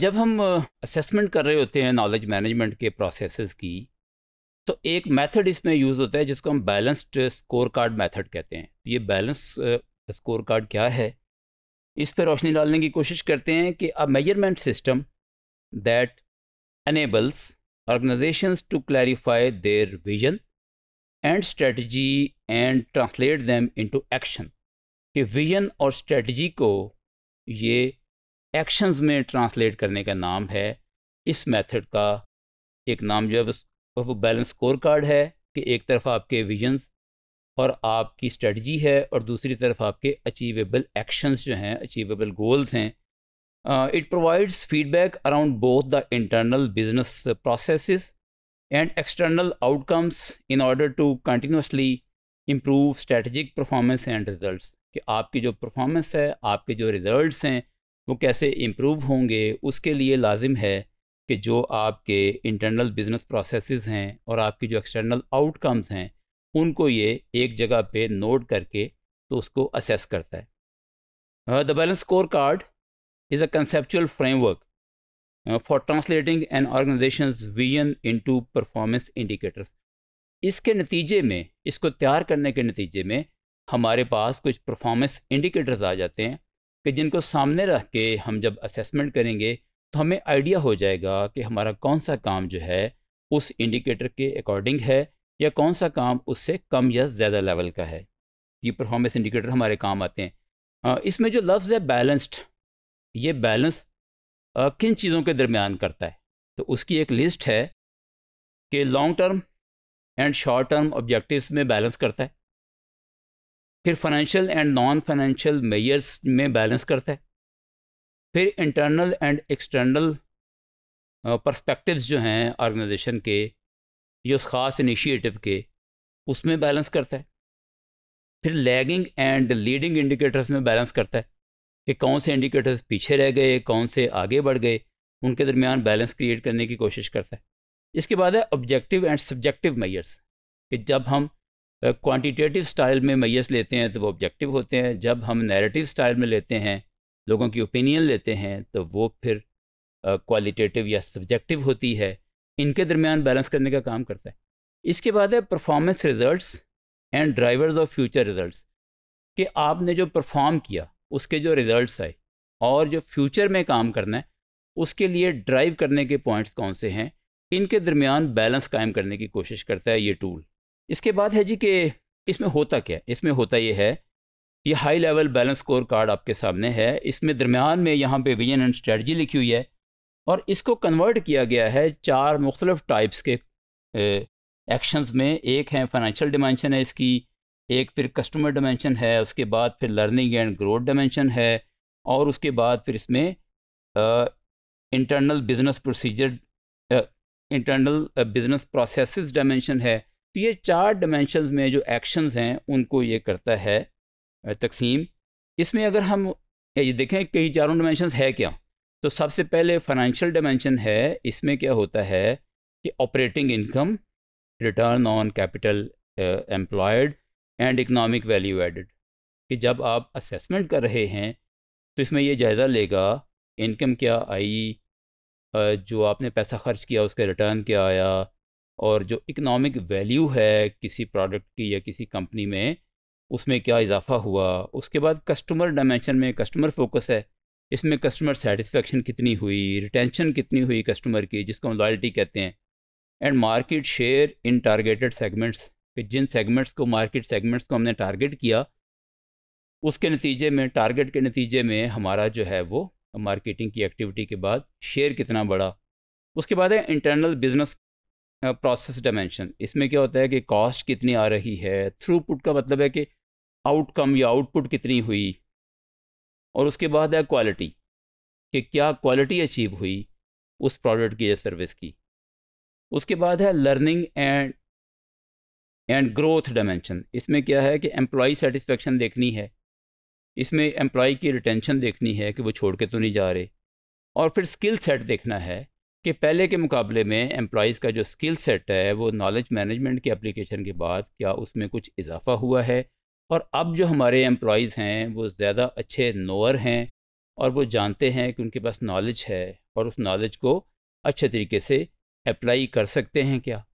जब हम असेसमेंट कर रहे होते हैं नॉलेज मैनेजमेंट के प्रोसेसेस की तो एक मेथड इसमें यूज़ होता है जिसको हम बैलेंस्ड स्कोर कार्ड मेथड कहते हैं ये बैलेंस स्कोर कार्ड क्या है इस पर रोशनी डालने की कोशिश करते हैं कि a measurement system that enables organization to clarify their vision and strategy and translate them into action कि विजन और स्ट्रेटजी को ये एक्शंस में ट्रांसलेट करने का नाम है इस मेथड का एक नाम जो है वो बैलेंस स्कोर कार्ड है कि एक तरफ आपके विजन्स और आपकी स्ट्रेटजी है और दूसरी तरफ आपके अचीवेबल एक्शंस जो हैं अचीवेबल गोल्स हैं it provides feedback around both the internal business process and external outcomes in order to continuously improve strategic performance and result कि आपकी जो परफॉर्मेंस है आपके जो रिजल्ट्स हैं वो कैसे इम्प्रूव होंगे उसके लिए लाजिम है कि जो आपके इंटरनल बिजनेस प्रोसेस हैं और आपकी जो एक्सटर्नल आउटकम्स हैं उनको ये एक जगह पे नोट करके तो उसको असेस करता है the balance score card is a conceptual framework for translating an organization vision into performance indicators इसके नतीजे में इसको तैयार करने के नतीजे में हमारे पास कुछ परफॉर्मेंस इंडिकेटर्स आ जाते हैं कि जिनको सामने रख के हम जब असेसमेंट करेंगे तो हमें आइडिया हो जाएगा कि हमारा कौन सा काम जो है उस इंडिकेटर के अकॉर्डिंग है या कौन सा काम उससे कम या ज़्यादा लेवल का है ये परफॉर्मेंस इंडिकेटर हमारे काम आते हैं इसमें जो लफ्ज़ है बैलेंस्ड ये बैलेंस किन चीज़ों के दरमियान करता है तो उसकी एक लिस्ट है कि long term and short term objectives में बैलेंस करता है फिर financial and non financial measures में बैलेंस करता है फिर इंटरनल एंड एक्सटर्नल पर्सपेक्टिव्स जो हैं ऑर्गेनाइजेशन के या उस ख़ास इनिशिएटिव के उसमें बैलेंस करता है फिर लैगिंग एंड लीडिंग इंडिकेटर्स में बैलेंस करता है कि कौन से इंडिकेटर्स पीछे रह गए कौन से आगे बढ़ गए उनके दरमियान बैलेंस क्रिएट करने की कोशिश करता है इसके बाद है ऑब्जेक्टिव एंड सब्जेक्टिव मेयर्स कि जब हम क्वांटिटेटिव स्टाइल में मैस लेते हैं तो वो ऑब्जेक्टिव होते हैं जब हम नैरेटिव स्टाइल में लेते हैं लोगों की ओपिनियन लेते हैं तो वो फिर क्वालिटेटिव या सब्जेक्टिव होती है इनके दरमियान बैलेंस करने का काम करता है इसके बाद है performance results and drivers of future results कि आपने जो परफॉर्म किया उसके जो रिज़ल्ट आए और जो फ्यूचर में काम करना है उसके लिए ड्राइव करने के पॉइंट्स कौन से हैं इनके दरमियान बैलेंस कायम करने की कोशिश करता है ये टूल इसके बाद है जी कि इसमें होता क्या है इसमें होता ये है ये high level balance score card आपके सामने है इसमें दरमियान में यहाँ पे विजन एंड स्ट्रेटजी लिखी हुई है और इसको कन्वर्ट किया गया है चार मुख्तलफ टाइप्स के एक्शंस में एक है फाइनेंशियल डिमेंशन है इसकी एक फिर कस्टमर डिमेंशन है उसके बाद फिर लर्निंग एंड ग्रोथ डिमेंशन है और उसके बाद फिर इसमें internal business procedure internal business process dimension है तो ये चार डायमेंशंस में जो एक्शंस हैं उनको ये करता है तकसीम इसमें अगर हम ये देखें कई चारों डायमेंशंस है क्या तो सबसे पहले फाइनेंशियल डायमेंशन है इसमें क्या होता है कि operating income return on capital employed and economic value added कि जब आप असेसमेंट कर रहे हैं तो इसमें यह जायज़ा लेगा इनकम क्या आई जो आपने पैसा खर्च किया उसका रिटर्न क्या आया और जो इकनॉमिक वैल्यू है किसी प्रोडक्ट की या किसी कंपनी में उसमें क्या इजाफा हुआ उसके बाद कस्टमर डायमेंशन में कस्टमर फोकस है इसमें कस्टमर सेटिस्फेक्शन कितनी हुई रिटेंशन कितनी हुई कस्टमर की जिसको हम लॉयल्टी कहते हैं and market share in targeted segments कि जिन सेगमेंट्स को मार्केट सेगमेंट्स को हमने टारगेट किया उसके नतीजे में टारगेट के नतीजे में हमारा जो है वो मार्केटिंग की एक्टिविटी के बाद शेयर कितना बढ़ा उसके बाद है इंटरनल बिजनेस प्रोसेस डायमेंशन इसमें क्या होता है कि कॉस्ट कितनी आ रही है थ्रूपुट का मतलब है कि आउटकम या आउटपुट कितनी हुई और उसके बाद है क्वालिटी कि क्या क्वालिटी अचीव हुई उस प्रोडक्ट की या सर्विस की उसके बाद है learning and and growth dimension इसमें क्या है कि एम्प्लॉई सेटिस्फेक्शन देखनी है इसमें एम्प्लॉई की रिटेंशन देखनी है कि वो छोड़ के तो नहीं जा रहे और फिर स्किल सेट देखना है कि पहले के मुकाबले में एम्प्लॉज़ का जो स्किल सेट है वो नॉलेज मैनेजमेंट की एप्लीकेशन के बाद क्या उसमें कुछ इजाफा हुआ है और अब जो हमारे एम्प्लॉज़ हैं वो ज़्यादा अच्छे नोअर हैं और वो जानते हैं कि उनके पास नॉलेज है और उस नॉलेज को अच्छे तरीके से अप्लाई कर सकते हैं क्या